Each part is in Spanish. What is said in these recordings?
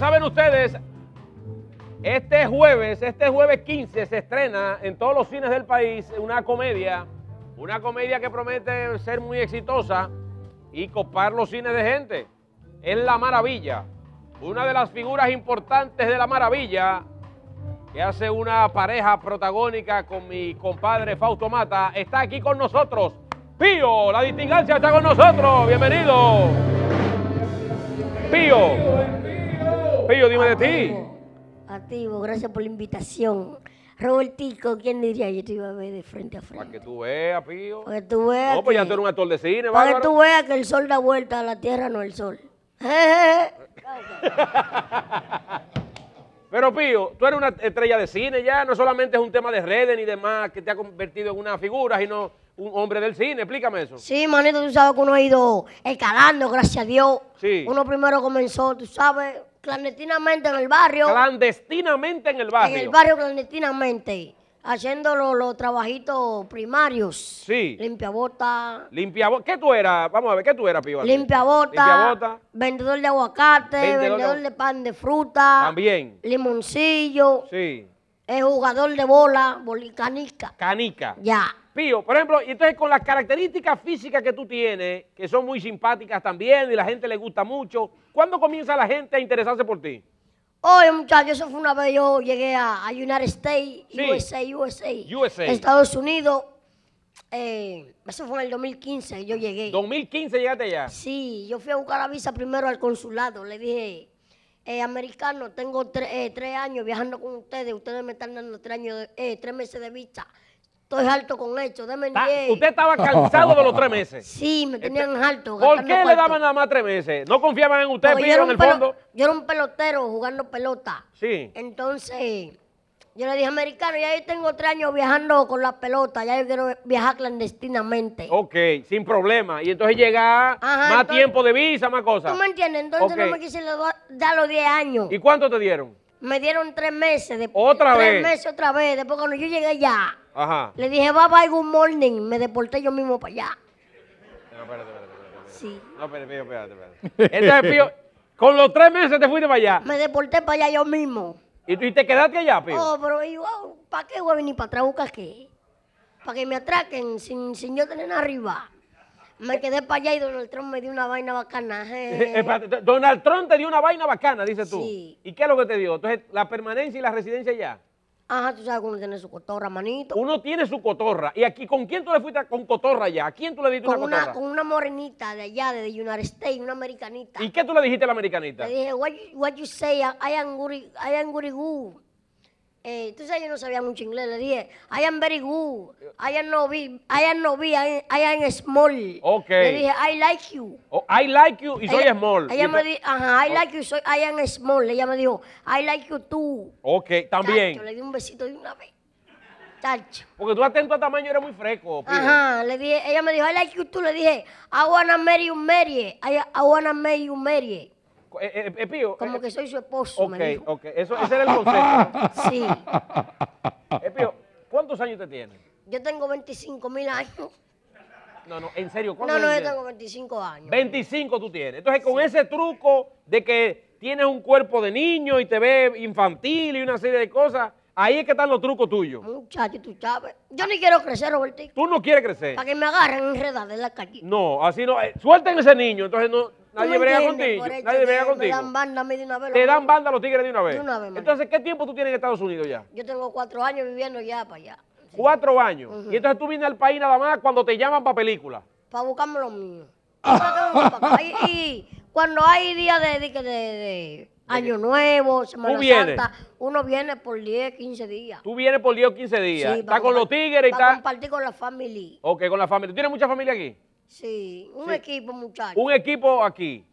saben ustedes, este jueves, este jueves 15 se estrena en todos los cines del país una comedia, una comedia que promete ser muy exitosa y copar los cines de gente. Es La Maravilla, una de las figuras importantes de La Maravilla, que hace una pareja protagónica con mi compadre Fausto Mata, está aquí con nosotros. Pío, la distingancia está con nosotros, bienvenido. Pío. Pío, dime de ti. Activo, gracias por la invitación. Robertico, ¿quién diría yo te iba a ver de frente a frente? Para que tú veas, Pío. Para que tú veas. No, pues ya tú eres un actor de cine, Para que tú veas que el sol da vuelta a la tierra, no el sol. Pero Pío, tú eres una estrella de cine ya, no solamente es un tema de redes ni demás que te ha convertido en una figura, sino un hombre del cine, explícame eso. Sí, manito, tú sabes que uno ha ido escalando, gracias a Dios. Sí. Uno primero comenzó, tú sabes, Clandestinamente en el barrio. Clandestinamente en el barrio. En el barrio clandestinamente. Haciendo los, trabajitos primarios. Sí. Limpiabota. bota ¿Qué tú eras? Vamos a ver, ¿qué tú eras, bota limpia bota Vendedor de aguacate, vendedor, de... pan de fruta. También. Limoncillo. Sí. es jugador de bola, canica. Canica. Ya pío. Por ejemplo, y entonces con las características físicas que tú tienes, que son muy simpáticas también y la gente le gusta mucho, ¿cuándo comienza la gente a interesarse por ti? Oye, muchachos, eso fue una vez yo llegué a, a United States, USA, USA, USA, Estados Unidos. Eh, eso fue en el 2015 yo llegué. ¿2015 llegaste ya. Sí, yo fui a buscar la visa primero al consulado. Le dije, eh, americano, tengo eh, tres años viajando con ustedes. Ustedes me están dando tres, años tres meses de visa. Estoy alto con esto, déme 10. Ah, ¿Usted estaba cansado de los tres meses? Sí, me tenían este, alto. ¿Por qué le daban nada más tres meses? ¿No confiaban en usted, pidieron el fondo? Yo era un pelotero jugando pelota. Sí. Entonces, yo le dije, americano, ya yo tengo tres años viajando con la pelota, ya yo quiero viajar clandestinamente. Ok, sin problema. Y entonces llega más tiempo de visa, más cosas. ¿Tú me entiendes? Entonces no me quise dar los diez años. ¿Y cuánto te dieron? Me dieron tres meses. De, ¿Otra tres vez? meses otra vez. Después cuando yo llegué allá, Ajá. le dije, va bye, good morning. Me deporté yo mismo para allá. No, espérate, espérate. espérate. Sí. No, espérate, espérate, Entonces, Pío, con los tres meses te fuiste para allá. Me deporté para allá yo mismo. ¿Y, ¿Y, te quedaste allá, Pío? Oh, pero yo, oh, ¿para qué voy a venir para atrás? ¿Busca qué? Para que me atraquen sin, sin yo tener arriba. Me quedé para allá y Donald Trump me dio una vaina bacana. Eh. Eh, Donald Trump te dio una vaina bacana, dices tú. Sí. ¿Y qué es lo que te dio? Entonces, la permanencia y la residencia ya. Ajá, tú sabes que uno tiene su cotorra, manito. Uno tiene su cotorra. ¿Y aquí con quién tú le fuiste con cotorra ya? ¿A quién tú le diste una, cotorra? Con una morenita de allá, de United States, una americanita. ¿Y qué tú le dijiste a la americanita? Le dije, what, you say, I am I eh, entonces yo no sabía mucho inglés, le dije, I am very good, I am no be, I am no I am, I am small. Le dije, I like you. Oh, I like you y soy small. Ella me dijo, ajá, I oh. like you, soy, I am small. Ella me dijo, I like you too. Ok, también. le di un besito de una vez. Porque tú atento a tamaño eres muy fresco. Ajá, le dije, ella me dijo, I like you too. Le dije, I wanna marry you, marry I, wanna marry you, Mary. Eh, eh, eh, Como que soy su esposo. me dijo. ok. Eso, ese era el concepto. sí. Epío, ¿cuántos años te tienes? Yo tengo 25 mil años. No, no, en serio, ¿cuántos años No, no, yo tengo 25 años. 25 tú tienes. Entonces, con ese truco de que tienes un cuerpo de niño y te ves infantil y una serie de cosas, ahí es que están los trucos tuyos. Muchacho, tú sabes. Yo ni quiero crecer, Robertito Tú no quieres crecer. Para que me agarren enredada en la calle. No, así no. Suelten ese niño, entonces no, Nadie brega contigo. Nadie brega contigo. Te dan banda a mí de una vez. Te dan banda a los tigres de una vez. De una vez entonces, ¿qué tiempo tú tienes en Estados Unidos ya? Yo tengo cuatro años viviendo ya para allá. Cuatro años. Y entonces tú vienes al país nada más cuando te llaman para películas. Para buscarme los míos. Ah. y, cuando hay días de, de, Año Nuevo, Semana Santa. Uno viene por 10, 15 días. Tú vienes por 10 15 días. Sí, está con los tigres y está. compartir con la familia. Ok, con la familia. ¿Tú tienes mucha familia aquí? Sí, un equipo, muchachos. Un equipo aquí.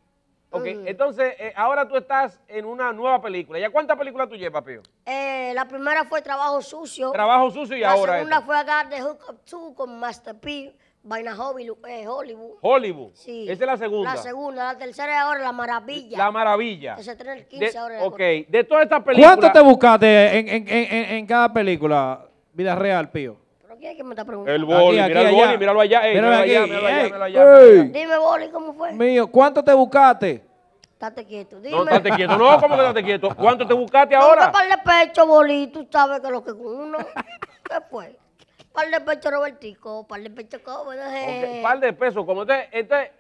Ok, entonces eh, ahora tú estás en una nueva película. ¿Ya cuántas películas tú llevas, Pío? Eh, la primera fue Trabajo Sucio. Trabajo Sucio y ahora. La segunda fue Agar de Hook Up 2 con Master P, Vaina eh, Hollywood. Hollywood. Sí. Esa es la segunda. La segunda. La tercera es ahora La Maravilla. La Maravilla. Ese se el 15 ahora. Ok, de todas estas películas. ¿Cuánto te buscaste en, en, en, en cada película, Vida Real, Pío? Qué es que me está preguntando. El boli, mira el boli, míralo allá, míralo, allá, míralo, allá, allá, Dime, boli, ¿cómo fue? Mío, ¿cuánto te buscaste? Estate quieto, dime. No, estate quieto, no, ¿cómo que estate quieto? ¿Cuánto te buscaste ahora? Un par de pecho, boli, tú sabes que lo que uno, ¿qué fue? Eh. Par de pecho Robertico, par de pecho como, okay, par de peso, como usted, este,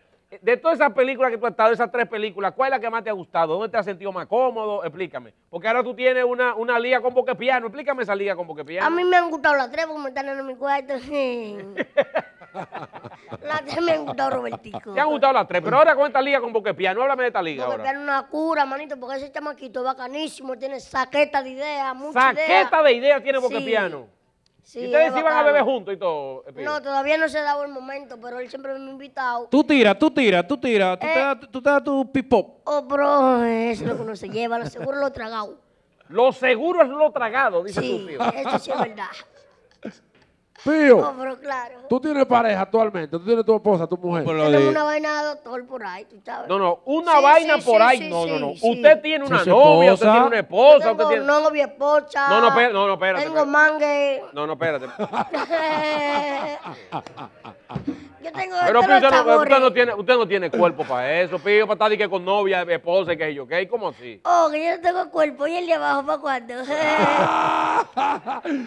de todas esas películas que tú has estado, esas tres películas, ¿cuál es la que más te ha gustado? ¿Dónde te has sentido más cómodo? Explícame. Porque ahora tú tienes una, una liga con boquepiano. Explícame esa liga con boquepiano. A mí me han gustado las tres porque me están en mi cuarto. las tres me han gustado, Robertico. Te han gustado las tres, pero ahora con esta liga con boquepiano, háblame de esta liga Boquepiano es una cura, manito, porque ese chamaquito bacanísimo, tiene saqueta de ideas, muchas Saqueta de ideas tiene boquepiano. Sí. ¿Y ustedes iban a beber juntos y todo? Eh, no, todavía no se ha dado el momento, pero él siempre me ha invitado. Tú tira, tú tira, tú tira, tú, eh. te, das, tú te das tu pipop. Oh, bro, eso es lo que uno se lleva, lo seguro lo tragado. Lo seguro es lo tragado, dice sí, tu tío. Eso sí es verdad. Pío. No, claro. Tú tienes pareja actualmente, tú tienes tu esposa, tu mujer. Tengo una vaina de doctor por ahí, tú sabes. No, no, una vaina por ahí. no, no, no. usted tiene una novia, usted tiene una esposa. usted tiene... novia, esposa. No, no, no, no, espérate. Tengo mangue. No, no, espérate. Ah, pero usted, no, tiene, usted no tiene cuerpo para eso. Pío, para estar que con novia, esposa y que yo, ¿qué? ¿Cómo así? Oh, que yo no tengo cuerpo. ¿Y el de abajo para cuándo?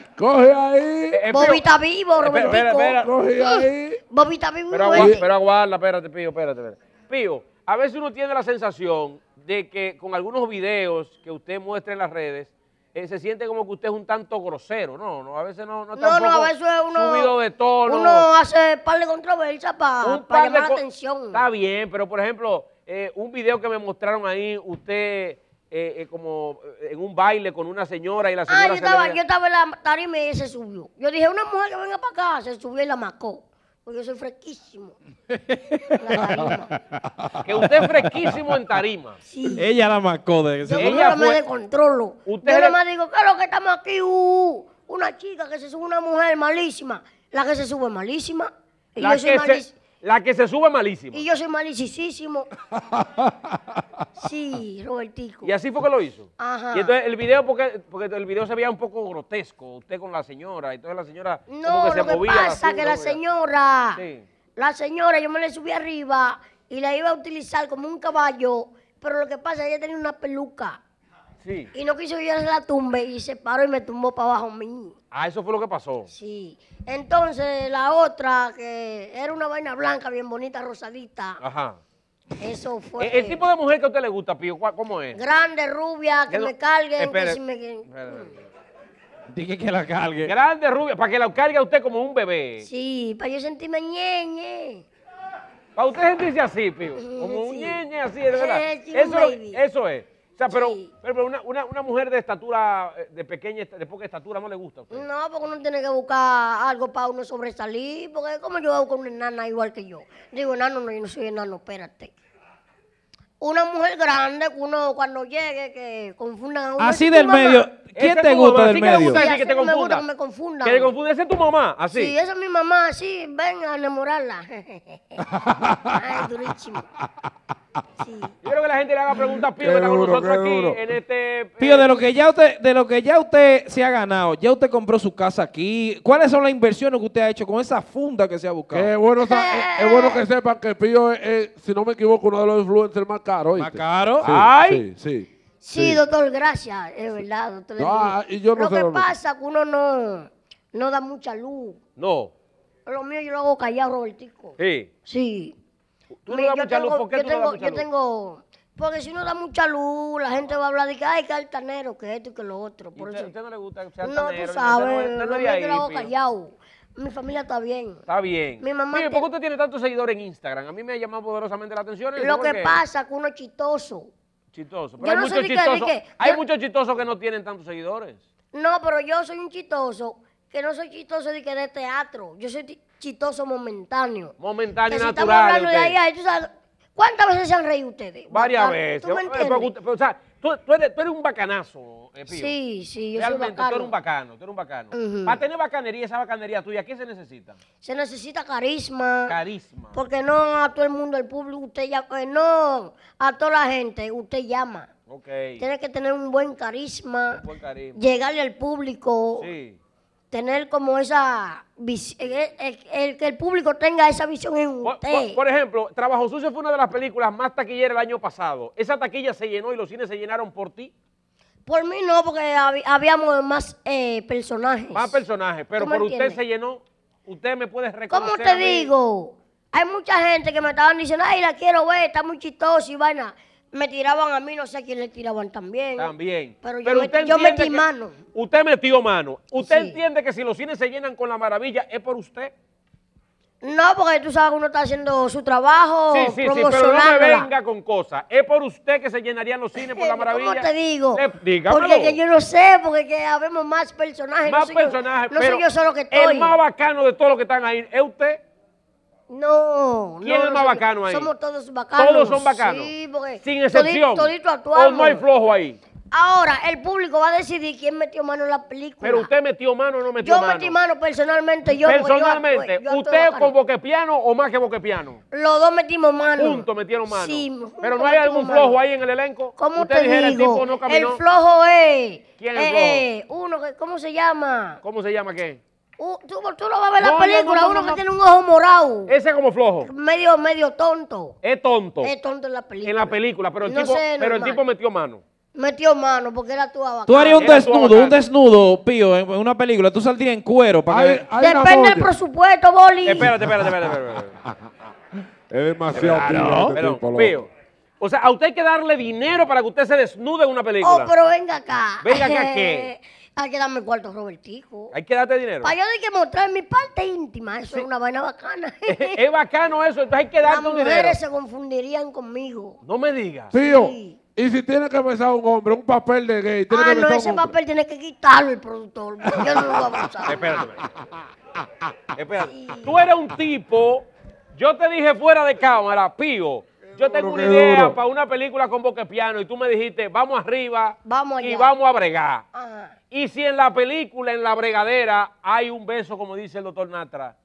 Coge ahí. Eh, eh, Bobita vivo, eh, Roberto. espera. Coge ahí. Bobita vivo. Pero, aguarda, pero aguarda, espérate, Pío, espérate, espérate. Pío, a veces uno tiene la sensación de que con algunos videos que usted muestra en las redes, eh, se siente como que usted es un tanto grosero. No, no, a veces no, no, no, no a veces uno, subido de tono. Uno hace par de controversias para pa llamar la atención. Está bien, pero por ejemplo, eh, un video que me mostraron ahí, usted eh, eh como en un baile con una señora y la ah, señora... Ah, estaba, yo estaba en la tarima y se subió. Yo dije, una mujer que venga para acá, se subió y la macó porque yo soy fresquísimo. que usted es fresquísimo en tarima. Sí. Ella la marcó de eso. Yo ella fue... me de Usted yo no nomás digo, ¿qué es lo que estamos aquí? Uh, una chica que se sube, una mujer malísima. La que se sube malísima. Y yo soy malísima. La que se sube malísimo Y yo soy malísimo. sí, Robertico. Y así fue que lo hizo. Ajá. Y entonces el video, porque, porque el video se veía un poco grotesco, usted con la señora, y entonces la señora no, como que lo que pasa que la señora, sí. la señora, yo me le subí arriba y la iba a utilizar como un caballo, pero lo que pasa es que ella tenía una peluca. Y no quiso ir a la tumbe y se paró y me tumbó para abajo mí. Ah, eso fue lo que pasó. Sí. Entonces la otra, que era una vaina blanca, bien bonita, rosadita. Ajá. Eso e-, fue. ¿El, tipo de mujer que a usted le gusta, Pío? ¿Cómo es? Grande, rubia, que, me carguen, que si me. Dije que la cargue. Grande, rubia, para que la cargue a usted como un bebé. Sí, para yo sentirme ñeñe. Para usted sentirse así, Pío. Mm, como un ñeñe así, de verdad. eso, eso es. O sea, pero, pero una, una, mujer de estatura, eh, de pequeña, de poca estatura, ¿no le gusta a usted? No, porque uno tiene que buscar algo para uno sobresalir, porque como yo hago con una enana igual que yo. Digo, enano, no, yo no soy enano, espérate. Una mujer grande, uno cuando llegue, que confunda. a uno. Así del medio. ¿Quién te gusta del medio? ¿Qué te gusta decir que te confunda? Me gusta que me confunda. Que te confunda. Esa es tu mamá, así. Sí, esa es mi mamá, así. Ven a enamorarla. Ay, durísimo. Sí. Yo creo que la gente le haga preguntas a este, Pío, de eh, lo que ya usted, de lo que ya usted se ha ganado, ya usted compró su casa aquí. ¿Cuáles son las inversiones que usted ha hecho con esa funda que se ha buscado? bueno, eh, es, bueno que sepan que Pío es, si no me equivoco, uno de los influencers más caros. ¿Más caro? Sí, Sí, sí, doctor, gracias. Es verdad, lo que pasa pasa que uno no, no da mucha luz. No. Lo mío yo lo hago callado, Robertico. Sí. Sí. Tú tengo, yo tengo, porque si uno da mucha luz, la gente va a hablar de que, ay, que altanero, que esto y que lo otro. Por no le gusta que sea No, tú sabes, yo Mi familia está bien. Está bien. Mi mamá. Mire, ¿por qué usted tiene tantos seguidores en Instagram? A mí me ha llamado poderosamente la atención. Lo que pasa que uno es chistoso. Chistoso. hay muchos chistosos. Hay muchos chistosos que no tienen tantos seguidores. No, pero yo soy un chistoso que no soy chistoso de que de teatro. Yo soy chistoso momentáneo. Momentáneo, natural. de ¿Cuántas veces se han reído ustedes? Varias veces. ¿tú eh, o sea, tú, eres, un bacanazo, eh, Sí, sí, yo Realmente, soy bacano. tú eres un bacano, tú eres un bacano. Para tener bacanería, esa bacanería tuya, ¿qué se necesita? Se necesita carisma. Carisma. Porque no a todo el mundo, el público, usted ya... Eh, no, a toda la gente, usted llama. Ok. Tiene que tener un buen carisma. Un buen carisma. Llegarle al público. Sí tener como esa visión, eh, eh, el, que el público tenga esa visión en usted. Por, ejemplo, Trabajo Sucio fue una de las películas más taquilleras del año pasado. ¿Esa taquilla se llenó y los cines se llenaron por ti? Por mí no, porque habíamos más eh, personajes. Más personajes, pero por usted se llenó. Usted me puede reconocer. ¿Cómo te digo? Hay mucha gente que me estaban diciendo, ay, la quiero ver, está muy chistosa y vaina me tiraban a mí, no sé quién le tiraban también. También. Pero yo, metí, mano. Usted metió mano. ¿Usted entiende que si los cines se llenan con la maravilla es por usted? No, porque tú sabes que uno está haciendo su trabajo, sí, sí, sí, pero no me venga con cosas. Es por usted que se llenarían los cines por la maravilla. ¿Cómo te digo? porque yo no sé, porque que habemos más personajes. Más personajes, yo, no soy yo solo que estoy. El más bacano de todos los que están ahí es usted. No, ¿Quién es más bacano ahí? Somos todos bacanos. Todos son bacanos. Sí, Sin excepción. Todito, O no hay flojo ahí. Ahora, el público va a decidir quién metió mano en la película. Pero usted metió mano o no metió mano. Yo metí mano personalmente. Yo, personalmente. Yo, yo, ¿Usted con Boquepiano o más que Boquepiano? Los dos metimos mano. Juntos metieron mano. Sí, Pero no hay algún flojo ahí en el elenco. ¿Cómo usted te dijera, El, tipo no el flojo es. ¿Quién es eh, eh, uno que, ¿cómo se llama? ¿Cómo se llama qué? tú, tú, lo vas a ver la película, uno que tiene un ojo morado. Ese es como flojo. Medio, medio tonto. Es tonto. Es tonto en la película. En la película, pero el, tipo, pero el tipo metió mano. Metió mano porque era tu abacate. Tú harías un desnudo, un desnudo, Pío, en una película. Tú saldrías en cuero para que... Depende del presupuesto, Boli. Espérate, espérate, espérate. es demasiado claro, este Pío. O sea, a usted hay que darle dinero para que usted se desnude en una película. Oh, pero venga acá. Venga acá, ¿qué? Hay que darme cuarto, Robertico. Hay que darte dinero. Para yo de que mostrar mi parte íntima. Eso es una vaina bacana. Es, bacano eso, entonces hay que darte Las mujeres se confundirían conmigo. No me digas. Tío, y si tiene que besar un hombre, un papel de gay. Tiene ah, no, ese papel tiene que quitarlo el productor. Yo no lo voy a pasar Espérate, espérate. Tú eres un tipo, yo te dije fuera de cámara, Pío yo tengo una idea para una película con Boquepiano y tú me dijiste, vamos arriba y vamos a bregar. Y si en la película, en la bregadera, hay un beso, como dice el doctor Natra,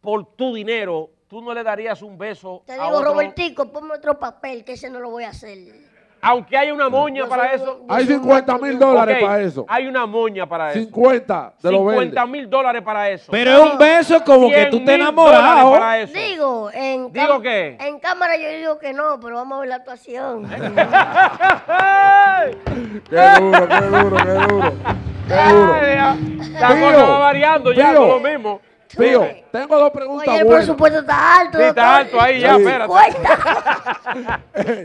por tu dinero, tú no le darías un beso Te digo, Robertico, ponme otro papel, que ese no lo voy a hacer. Aunque hay una moña para eso. Hay 50 mil dólares para eso. Hay una moña para eso. 50 de 50 mil dólares para eso. Pero es un beso como que tú te enamorado. Para eso. Digo, en, ¿Digo qué? en cámara yo digo que no, pero vamos a ver la actuación. qué duro, qué duro, qué duro. Qué duro. La cosa va variando ya, no lo mismo. Pío, tengo dos preguntas. Oye, el presupuesto está alto. Sí, está alto ahí, ya, espérate.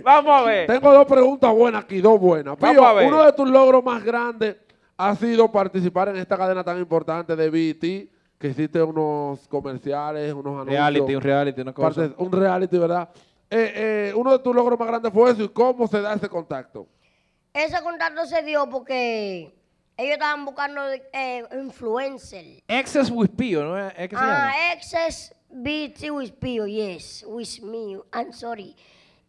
Vamos a ver. Tengo dos preguntas buenas aquí, dos buenas. Pío, uno de tus logros más grandes ha sido participar en esta cadena tan importante de BT, e que hiciste unos comerciales, unos anuncios. Reality, un reality, una cosa. un reality, ¿verdad? Eh, eh, uno de tus logros más grandes fue eso. ¿Y cómo se da ese contacto? Ese contacto se dio porque ellos estaban buscando eh, influencer. Excess with ¿no? Ah, ¿Es que Ah, Excess BT with oh, yes. With me, I'm sorry.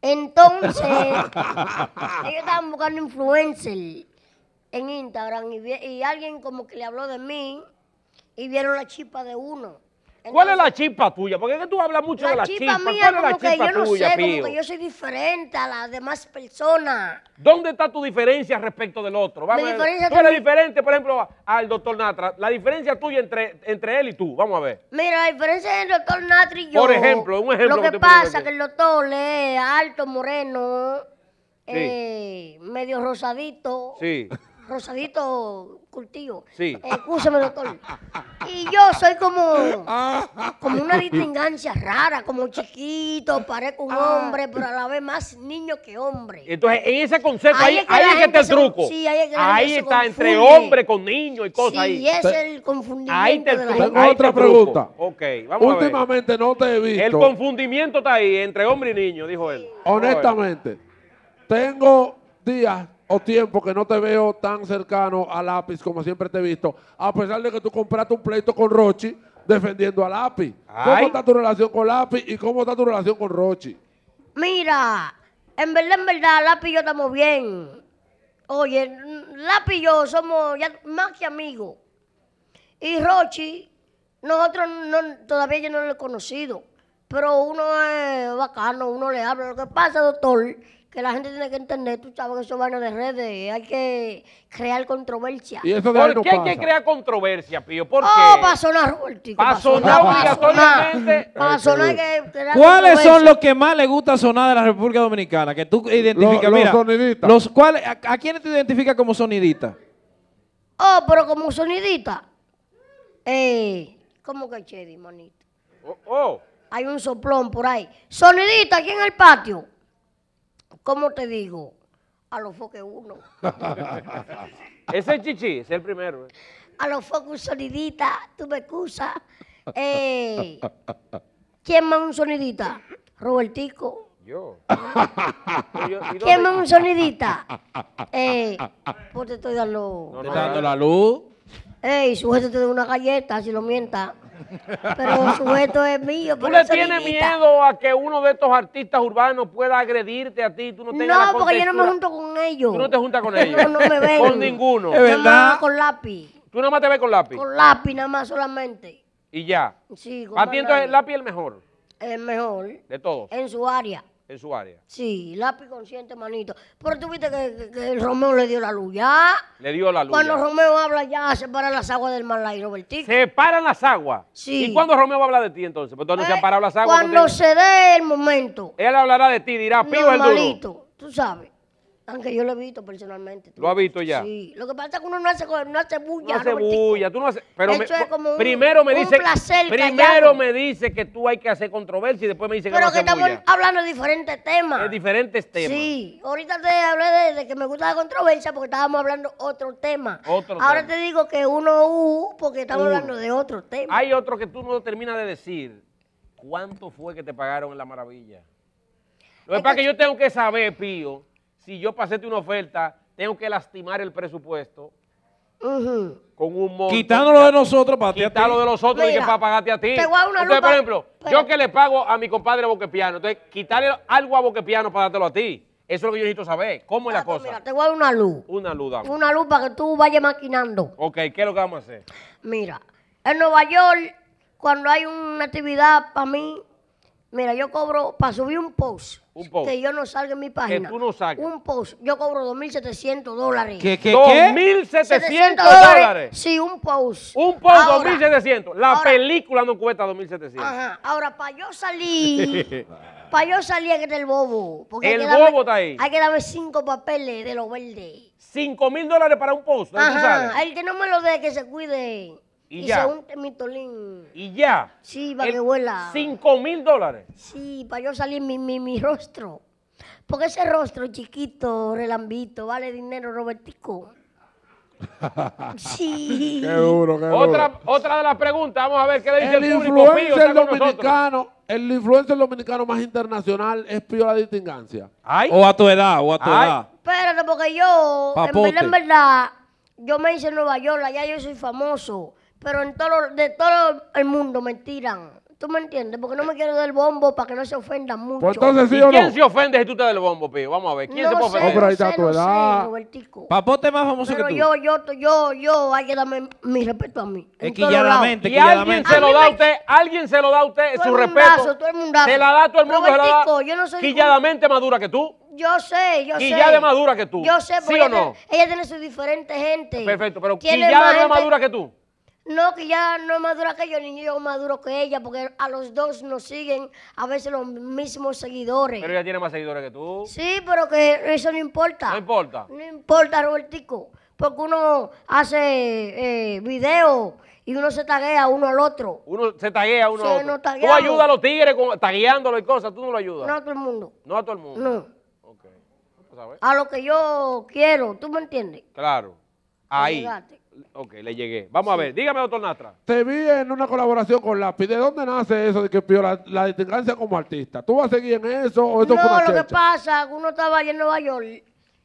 Entonces, ellos estaban buscando influencer en Instagram y, y alguien como que le habló de mí y vieron la chipa de uno. ¿Cuál es la chispa tuya? Porque es que tú hablas mucho de la chispa. chispa. Mía, ¿Cuál es la yo no sé, Como que yo soy diferente a las demás personas. ¿Dónde está tu diferencia respecto del otro? Tú eres diferente, por ejemplo, al doctor Natra. La diferencia tuya entre, entre él y tú. Vamos a ver. Mira, la diferencia entre el doctor Natra y yo. Por ejemplo, un ejemplo. Lo que, pasa es que el doctor es alto, moreno, eh, medio rosadito. Sí. Rosadito Cultivo. Sí. Escúchame, eh, doctor. Y yo soy como, como una distingancia rara, como chiquito, parezco un hombre, pero a la vez más niño que hombre. Entonces, en ese concepto, ahí, ahí, es que, está el truco. sí, ahí, es ahí está entre hombre con niño y cosas ahí. Sí, es el confundimiento. Ahí te, de la tengo otra pregunta. Ok, vamos Últimamente a ver. no te he visto. El confundimiento está ahí, entre hombre y niño, dijo él. Honestamente, tengo días o tiempo que no te veo tan cercano a lápiz como siempre te he visto, a pesar de que tú compraste un pleito con Rochi defendiendo a lápiz. ¿Cómo está tu relación con lápiz y cómo está tu relación con Rochi? Mira, en verdad, en verdad, lápiz y yo estamos bien. Oye, lápiz y yo somos más que amigos. Y Rochi, nosotros todavía yo no lo he conocido pero uno es bacano, uno le habla. Lo que pasa, doctor, que la gente tiene que entender, tú sabes que eso ir de redes, hay que crear controversia. ¿Por qué hay que crear controversia, Pío? ¿Por oh, qué? Oh, para sonar Para sonar obligatoriamente. Ah, para sonar que crear ¿Cuáles son los que más le gusta sonar de la República Dominicana? Que tú identificas. Los, los sonidistas. Los, a, quién quiénes te identificas como sonidita? Oh, pero como sonidita. Eh, ¿Cómo que Chedi, manito? Oh, oh hay un soplón por ahí. Sonidita aquí en el patio. ¿Cómo te digo? A los foques uno. ese es Chichi, es el primero. Eh. A los foques un sonidita, tú me excusas. Eh, ¿Quién más un sonidita? Robertico. Yo. ¿Quién más un sonidita? Eh, pues te estoy dando... No, dando la luz. Ey, sujétate de una galleta, si lo mientas. Pero su es mío. ¿Tú le tienes miedo a que uno de estos artistas urbanos pueda agredirte a ti? Tú no, tengas no porque yo no me junto con ellos. Tú no te juntas con ellos. no, no me ven. Con ninguno. Es verdad. con lápiz. ¿Tú nada más te ves con lápiz? Con lápiz, nada más solamente. ¿Y ya? Sí, con ti el lápiz es el mejor. El mejor. De todos. En su área en su área. Sí, lápiz consciente, manito. Pero tú viste que, el Romeo le dio la luz ya. Le dio la luz. Cuando Romeo habla ya, se paran las aguas del mal aire Se paran las aguas. Sí. ¿Y cuando Romeo habla de ti entonces? Pues se han las aguas. Cuando se dé el momento. Él hablará de ti, dirá, pío el duro. tú sabes. Aunque yo lo he visto personalmente. ¿Lo ha visto ya? Sí. Lo que pasa es que uno no hace, bulla. No hace bulla. Tú no Pero primero me dice, Primero me dice que tú hay que hacer controversia y después me dice que no Pero que estamos hablando de diferentes temas. De diferentes temas. Sí. Ahorita te hablé de, que me gusta la controversia porque estábamos hablando otro tema. Otro Ahora te digo que uno porque estamos uh. hablando de otro tema. Hay otro que tú no terminas de decir. ¿Cuánto fue que te pagaron en La Maravilla? Lo que pasa es que yo tengo que saber, Pío si yo pasé una oferta, tengo que lastimar el presupuesto con un monto. Quitándolo de nosotros para Quitándolo de nosotros para pagarte a ti. Te voy a una entonces, por ejemplo, yo que le pago a mi compadre Boquepiano, entonces quitarle algo a Boquepiano para dártelo a ti. Eso es lo que yo necesito saber. ¿Cómo es la cosa? Mira, te voy a dar una luz. Una luz, Una luz para que tú vayas maquinando. Ok, ¿qué es lo que vamos a hacer? Mira, en Nueva York, cuando hay una actividad para mí, Mira, yo cobro para subir un post, que yo no salga en mi página. Que tú no salgas. Un post, yo cobro 2.700 dólares. ¿Qué, qué, qué? 2.700 dólares. Sí, un post. Un post, 2.700. La película no cuesta 2.700. Ajá. Ahora, para yo salir, para yo salir hay que el bobo. El bobo está ahí. Hay que darme cinco papeles de lo verde. Cinco mil dólares para un post. El que no me lo dé, que se cuide. Y, se ya. un tolín. Y ya. Sí, para que vuela. Cinco mil dólares. Sí, para yo salir mi, mi, mi rostro. Porque ese rostro chiquito, relambito, vale dinero, Robertico. sí. Qué duro, qué otra, duro. Otra de las preguntas, vamos a ver qué le dice el, el dominicano, el influencer dominicano más internacional es Pío La Distingancia. Ay. O a tu edad, o a tu edad. Espérate, porque yo, en verdad, en verdad, yo me hice en Nueva York, allá yo soy famoso pero en todo, de todo el mundo me tiran. ¿Tú me entiendes? Porque no me quiero dar el bombo para que no se ofendan mucho. Pues ¿Quién se ofende si tú te das el bombo, Pío? Vamos a ver. ¿Quién no se puede ofender? pero ahí está tu edad. Papote más famoso que tú. yo, yo, yo, yo, hay que darme mi respeto a mí. Equilladamente, Y alguien se lo da a usted, alguien se lo da a usted su respeto. Se la da a todo el mundo. Quilladamente madura que tú. Yo sé, yo sé. Quilladamente madura que tú. Yo sé, ¿Sí o no? ella, tiene su diferente gente. Perfecto, pero Quillada es madura que tú. No, que ya no es madura que yo, ni yo maduro que ella, porque a los dos nos siguen a veces los mismos seguidores. Pero ella tiene más seguidores que tú. Sí, pero que eso no importa. No importa. No importa, Robertico, porque uno hace eh, videos y uno se taguea uno al otro. Uno se taguea uno al otro. Tú ayudas a los tigres con, tagueándolo y cosas, tú no lo ayudas. No a todo el mundo. No a todo el mundo. No. Okay. A lo que yo quiero, ¿tú me entiendes? Claro. Ahí. Ok, le llegué. Vamos a ver, dígame, doctor Natra. Te vi en una colaboración con Lápiz. ¿De dónde nace eso de que pido la, la como artista? ¿Tú vas a seguir en eso o no, lo que pasa, uno estaba allá en Nueva York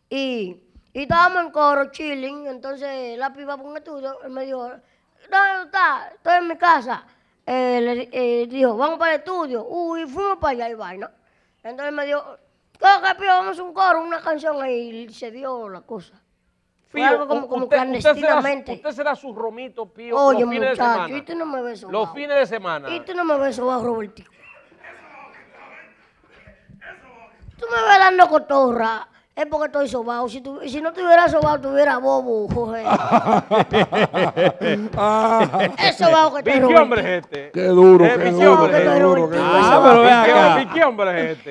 y, estábamos en coro, chilling. Entonces Lápiz va por un estudio. Él me dijo, ¿dónde está? Estoy en mi casa. Eh, eh, dijo, vamos para el estudio. Uy, fuimos para allá y vaina. Entonces me dijo, que pido Vamos a un coro, una canción. Y se dio la cosa. Pío, como, usted, será, su romito, Pío, los fines de semana. tú no me ves Los fines de semana. Y tú no me ves sobado, Robertico. Tú me ves dando cotorra. Es porque estoy sobado. Si, si no tuviera sobado, tuviera bobo, Jorge. es sobado que te ¿Qué hombre es este? Qué duro, qué, duro, hombre es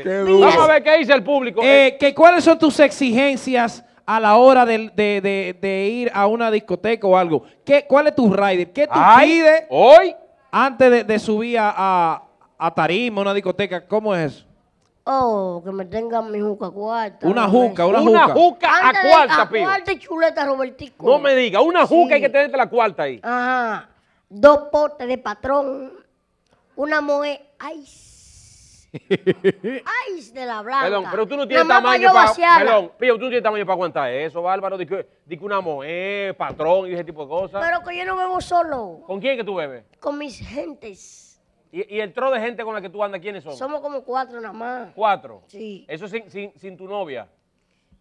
Vamos a ver qué dice el público. Eh, que, ¿Cuáles son tus exigencias a la hora de, ir a una discoteca o algo? ¿Qué, ¿Cuál es tu rider? ¿Qué tú pides hoy? antes de, subir a, a tarima, una discoteca? ¿Cómo es Oh, que me tengan mi juca cuarta. Una juca, una juca. Una juca a cuarta, A cuarta chuleta, Robertico. No me diga, una juca hay que tenerte la cuarta ahí. Ajá. Dos potes de patrón. Una mujer. ice Ay, de la blanca. Perdón, pero tú no tienes tamaño para. Perdón, Pío, tú no tienes tamaño para aguantar eso, Bárbaro. Dice que, una mujer, patrón y ese tipo de cosas. Pero que yo no bebo solo. ¿Con quién que tú bebes? Con mis gentes. ¿Y, y el tro de gente con la que tú andas, quiénes son? Somos como cuatro nada más. ¿Cuatro? Sí. ¿Eso sin, sin, tu novia?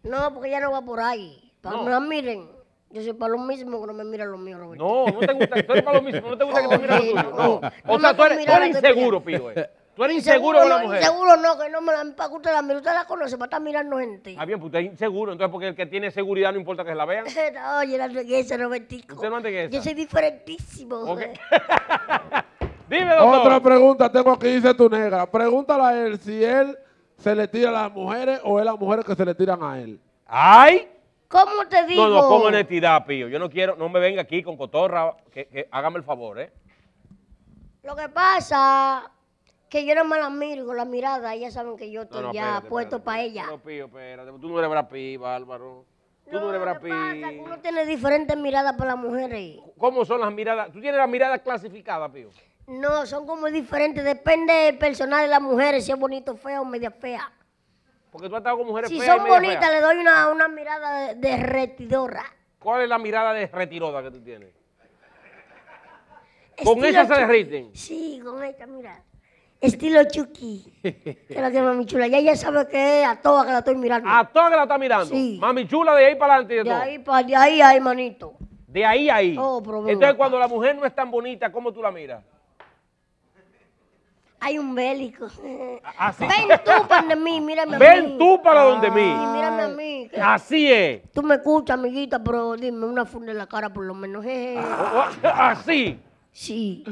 No, porque ella no va por ahí. Para no. que me miren. Yo soy para lo mismo que no me mira lo mío, Roberto. No, no te gusta. Tú eres para lo mismo, no te gusta que te miren lo tuyo. No. O sea, tú eres, inseguro, Pío. Eh. Tú eres inseguro con la no, mujer. Seguro no, que no me la para que usted la la conoce para estar mirando gente. Ah, bien, pues usted es inseguro. Entonces, porque el que tiene seguridad no importa que se la vean. Oye, la esa, Robertico. Usted no no, Yo soy diferentísimo. Dime, Otra pregunta tengo que dice tu negra. Pregúntale a él si él se le tira a las mujeres o es las mujeres que se le tiran a él. ¡Ay! ¿Cómo te digo? No, no, con honestidad, Pío. Yo no quiero, no me venga aquí con cotorra. que, hágame el favor, ¿eh? Lo que pasa que yo era más la con la mirada, Ellas saben que yo estoy ya puesto para ella. No, Pío, espérate, tú no eres brapi, Bárbaro. Tú no, eres brapi. uno tiene diferentes miradas para las mujeres. ¿Cómo son las miradas? ¿Tú tienes las miradas clasificadas, Pío? No, son como diferentes, depende del personal de las mujeres, si es bonito, feo o media fea. Porque tú has estado con mujeres si Si son bonitas, le doy una, mirada derretidora. ¿Cuál es la mirada de que tú tienes? ¿Con esa se derriten? Sí, con esta mirada. Estilo Chucky. que la tiene Mami Chula. Ya ella sabe que es a toda que la estoy mirando. A toda que la está mirando. Sí. Mami Chula de ahí para adelante. De, ahí para de ahí, ahí, manito. De ahí a ahí. Oh, problema. Entonces, cuando la mujer no es tan bonita, ¿cómo tú la miras? Hay un bélico. Así. Ah, Ven tú para donde mí, mírame a mí. Ven tú para donde mí. mírame a mí. Así es. Tú me escuchas, amiguita, pero dime una funda en la cara por lo menos. Eh. Ah, oh, oh, así. Sí.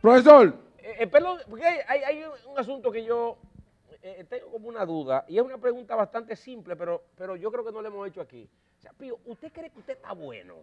Profesor, eh, eh, perdón, porque hay, un asunto que yo eh, tengo como una duda, y es una pregunta bastante simple, pero, pero yo creo que no le hemos hecho aquí. O sea, Pío, ¿usted cree que usted está bueno?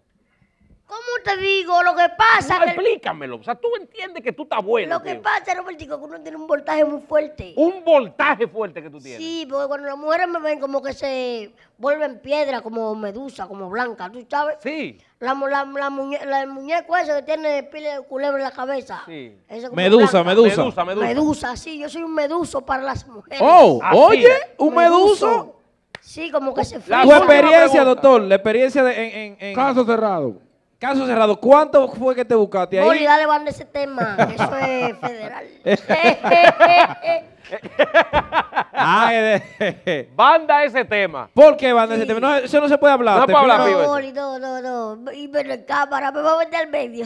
¿Cómo te digo? Lo que pasa. explícamelo. O sea, tú entiendes que tú estás bueno. Lo que pasa, Robertico, que uno tiene un voltaje muy fuerte. Un voltaje fuerte que tú tienes. Sí, porque cuando las mujeres me ven como que se vuelven piedra, como medusa, como blanca, ¿tú sabes? Sí. La, la, la muñe la, el que tiene pile de culebra en la cabeza. Sí. Medusa, medusa, medusa. Medusa, sí. Yo soy un meduso para las mujeres. Oh, oye, un meduso. Sí, como que se fue. Tu experiencia, doctor, la experiencia en... Caso cerrado. Caso cerrado. ¿Cuánto fue que te buscaste ahí? Boli, dale banda ese tema. Eso es federal. Ah. banda ese tema. ¿Por qué banda ese tema? eso no se puede hablar. No puedo hablar, no, no, no, no. Y pero en cámara, me voy a meter al medio.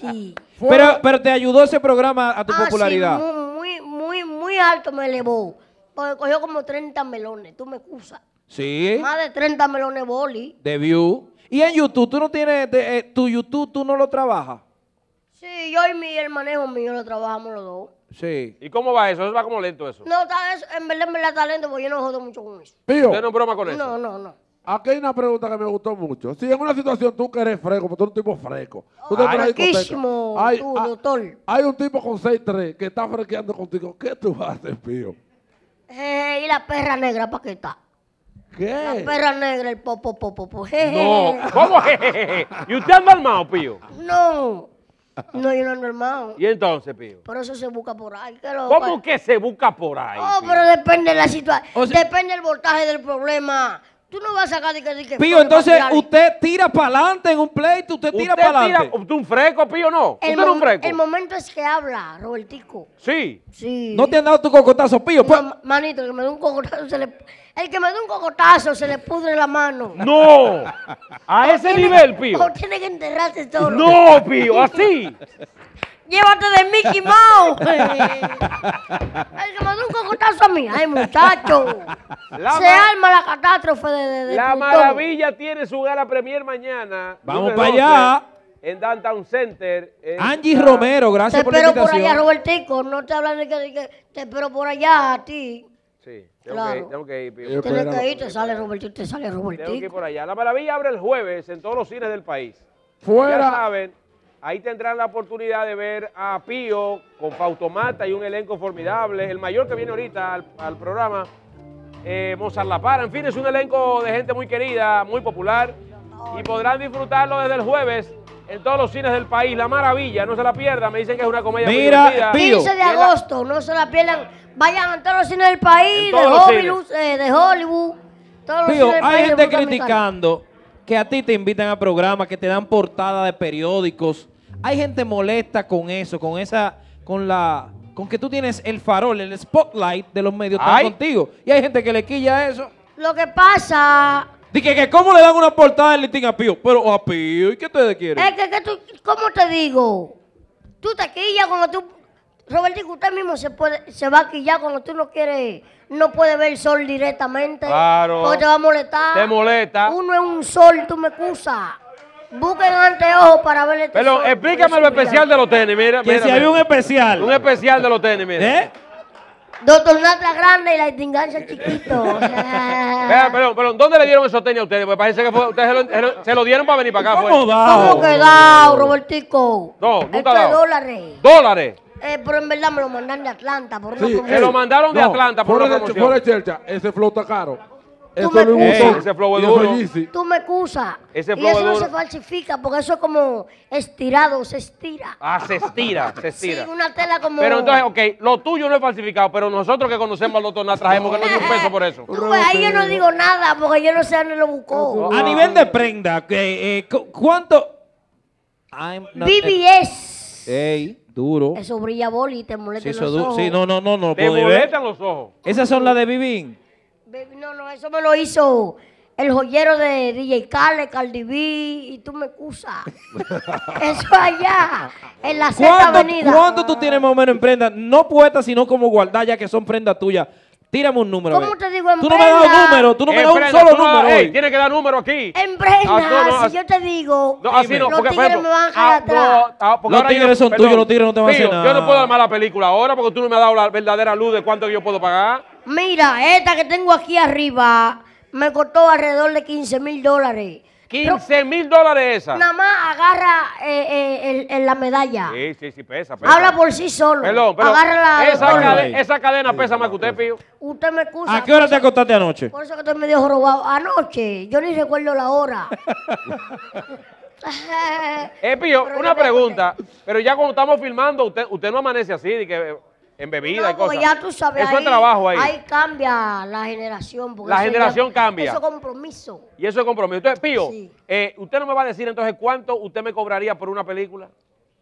sí. Pero, pero te ayudó ese programa a tu ah, popularidad. Sí, muy, muy, muy alto me elevó. Porque cogió como 30 melones, tú me excusas. Sí. Más de 30 melones boli. De view. Y en YouTube, tú no tienes, eh, tu YouTube, tú no lo trabajas. Sí, yo y mi el manejo mío lo trabajamos los dos. Sí. ¿Y cómo va eso? Eso va como lento eso. No, está en verdad, en la está lento porque yo no jodo mucho con eso. Pío, ¿Usted no broma con eso? No, no, no. Aquí hay una pregunta que me gustó mucho. Si en una situación tú eres fresco, porque tú eres un tipo fresco. Ah, tú te hay, tú, hay, doctor. Hay un tipo con 6'3 que está fresqueando contigo. ¿Qué tú haces, Pío? Eh, y la perra negra, ¿para qué está? qué? La perra negra, el popo, popo, popo. No, ¿cómo? Jejeje? ¿Y usted anda armado, Pío? No. No, yo no ando armado. ¿Y entonces, Pío? Por eso se busca por ahí. ¿Cómo que se busca por ahí? Oh, pero depende de la situación. depende del voltaje del problema. Tú no vas a sacar de que, Pío, entonces usted tira para adelante en un pleito, usted tira para adelante. Usted un fresco, Pío, no. El un fresco. El momento es que habla, Robertico. Sí. Sí. ¿No te han dado tu cocotazo, Pío? Pues... manito, el que me dé un cocotazo se le... El que me dé un cocotazo se le pudre la mano. ¡No! A ese nivel, Pío. O tiene que enterrarse todo. No, Pío, así. llévate de Mickey Mouse. nunca que me un cocotazo a mí. Ay, muchacho. Se arma la catástrofe de, de, La Maravilla tiene su gala premier mañana. Vamos para allá. En Downtown Center. Angie Romero, gracias por la invitación. Te espero por allá, Robertico. No te hablan de que, te espero por allá a ti. Sí, tengo, claro. que, tengo que ir. Tienes que ir, te sale Robertico, te sale Robertico. Tengo que ir por allá. La Maravilla abre el jueves en todos los cines del país. Fuera. Ya saben, Ahí tendrán la oportunidad de ver a Pío con Fautomata y un elenco formidable. El mayor que viene ahorita al, programa, eh, Mozart La Para. En fin, es un elenco de gente muy querida, muy popular. Y podrán disfrutarlo desde el jueves en todos los cines del país. La maravilla, no se la pierdan. Me dicen que es una comedia Mira, muy 15 de agosto, no se la pierdan. Vayan a todos los cines del país, eh, de Hollywood, de Hollywood. Pío, hay gente criticando que a ti te invitan a programas, que te dan portada de periódicos hay gente molesta con eso, con esa, con la, con que tú tienes el farol, el spotlight de los medios contigo. Y hay gente que le quilla eso. Lo que pasa Dije que, cómo le dan una portada de listing a Pío. Pero a Pío, ¿y qué ustedes quieren? es que, tú, ¿cómo te digo? Tú te quillas cuando tú, Robertico, usted mismo se puede, se va a quillar cuando tú no quieres, no puede ver el sol directamente. Claro. Porque te va a molestar. Te molesta. Uno es un sol, tú me excusas. Busquen un para ver este el Pero explícame lo especial de los tenis, mira. Que si había un especial. Un especial de los tenis, mira. ¿Eh? Doctor Nata grande y la tinganza chiquito. O sea... ¿dónde le dieron esos tenis a ustedes? Porque parece que ustedes se lo, dieron para venir para acá. ¿Cómo, da? ¿Cómo que Robertico? No, no. Esto es dólares. ¿Dólares? Eh, pero en verdad me lo mandaron de Atlanta. se lo mandaron de Atlanta por, por ese flota caro tú me Ese flow es duro. Tú me excusas. Ese flow y eso no se falsifica porque eso es como estirado, se estira. Ah, se estira, se estira. Sí, una tela como. Pero entonces, ok, lo tuyo no es falsificado, pero nosotros que conocemos a los tonas trajemos que no dio un peso por eso. pues, ahí yo no digo nada porque yo no sé a dónde lo buscó. A nivel de prenda, eh, eh, ¿cuánto? BBS. Ey. Duro. Eso brilla boli y te molesta sí, los Sí, no, no, no, no. Te molestan los ojos. Esas son las de Vivin no, no, eso me lo hizo el joyero de DJ Khaled, Caldiví, y tú me excusas. Eso allá, en la sexta avenida. ¿Cuánto tú tienes más o menos en prenda? No puestas, sino como guardar, ya que son prendas tuyas. Tírame un número. ¿Cómo te digo en Tú no me das un número, tú no me das un solo número. tienes que dar número aquí. En prenda, ah, si yo te digo, no, así no, porque, tigres me van a ah, atrás. Ah, los tigres son tuyos, los tigres no te van a hacer nada. Yo no puedo armar la película ahora porque tú no me has dado la verdadera luz de cuánto yo puedo pagar. Mira, esta que tengo aquí arriba me costó alrededor de 15 mil dólares. 15 mil dólares esa. Nada más agarra eh, eh, el, la medalla. Sí, sí, sí, pesa, Habla por sí solo. Perdón, pero agarra la, esa, cadena, esa cadena pesa más que usted, Pío. Usted me excusa. ¿A qué hora te acostaste anoche? Por eso que usted me dijo robado. Anoche, yo ni recuerdo la hora. eh, Pío, una pregunta. Pero ya cuando estamos filmando, usted, usted no amanece así, de que en bebida y cosas. eso es trabajo ahí. Ahí cambia la generación. Porque la generación cambia. Eso es compromiso. Y eso es compromiso. Entonces, Pío, eh, usted no me va a decir entonces cuánto usted me cobraría por una película.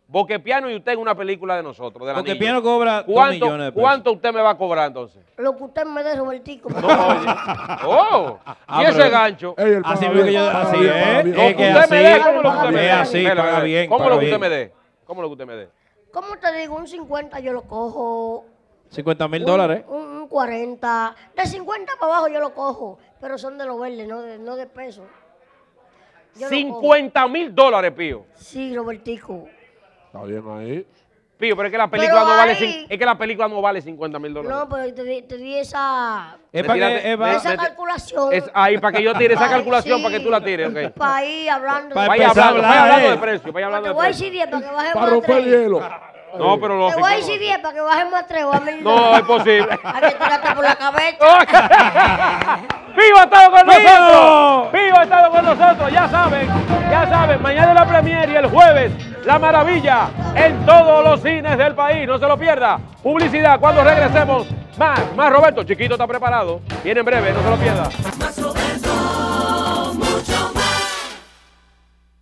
Boquepiano y usted en una película de nosotros, de Boquepiano cobra ¿Cuánto, millones de pesos. ¿Cuánto usted me va a cobrar entonces? Lo que usted me dé, Robertico. No, ¡Oh! Ah, ¿Y ese gancho? así Así es. usted me dé, ¿cómo lo que usted me dé? ¿Cómo lo que usted me dé? ¿Cómo lo que usted me dé? ¿Cómo te digo? Un 50 yo lo cojo. 50 mil dólares. Un, 40. De 50 para abajo yo lo cojo, pero son de los verdes, no de, peso. 50 mil dólares, Pío. Sí, Robertico. Está bien ahí. Pío, pero es que la película, no, vale, es que la película no vale 50 mil dólares. No, pero te di, di esa, es para que, esa calculación. Es ahí, para que yo tire esa calculación, para que tú la tires. ok. Para ir hablando. Para, ir hablando, hablar, hablando eh. de precio. Para, hablando de voy decir 10 para que bajemos. Para romper el hielo. No, pero lo... Te voy a decir 10 para que bajemos a 3 No, es posible. A que te por la cabeza. ¡Vivo ha estado con nosotros! ¡Viva ha estado con nosotros! Ya saben, ya saben, mañana la premier y el jueves la Maravilla en todos los cines del país. No se lo pierda. Publicidad cuando regresemos. Más, más Roberto. Chiquito está preparado. Viene en breve, no se lo pierda.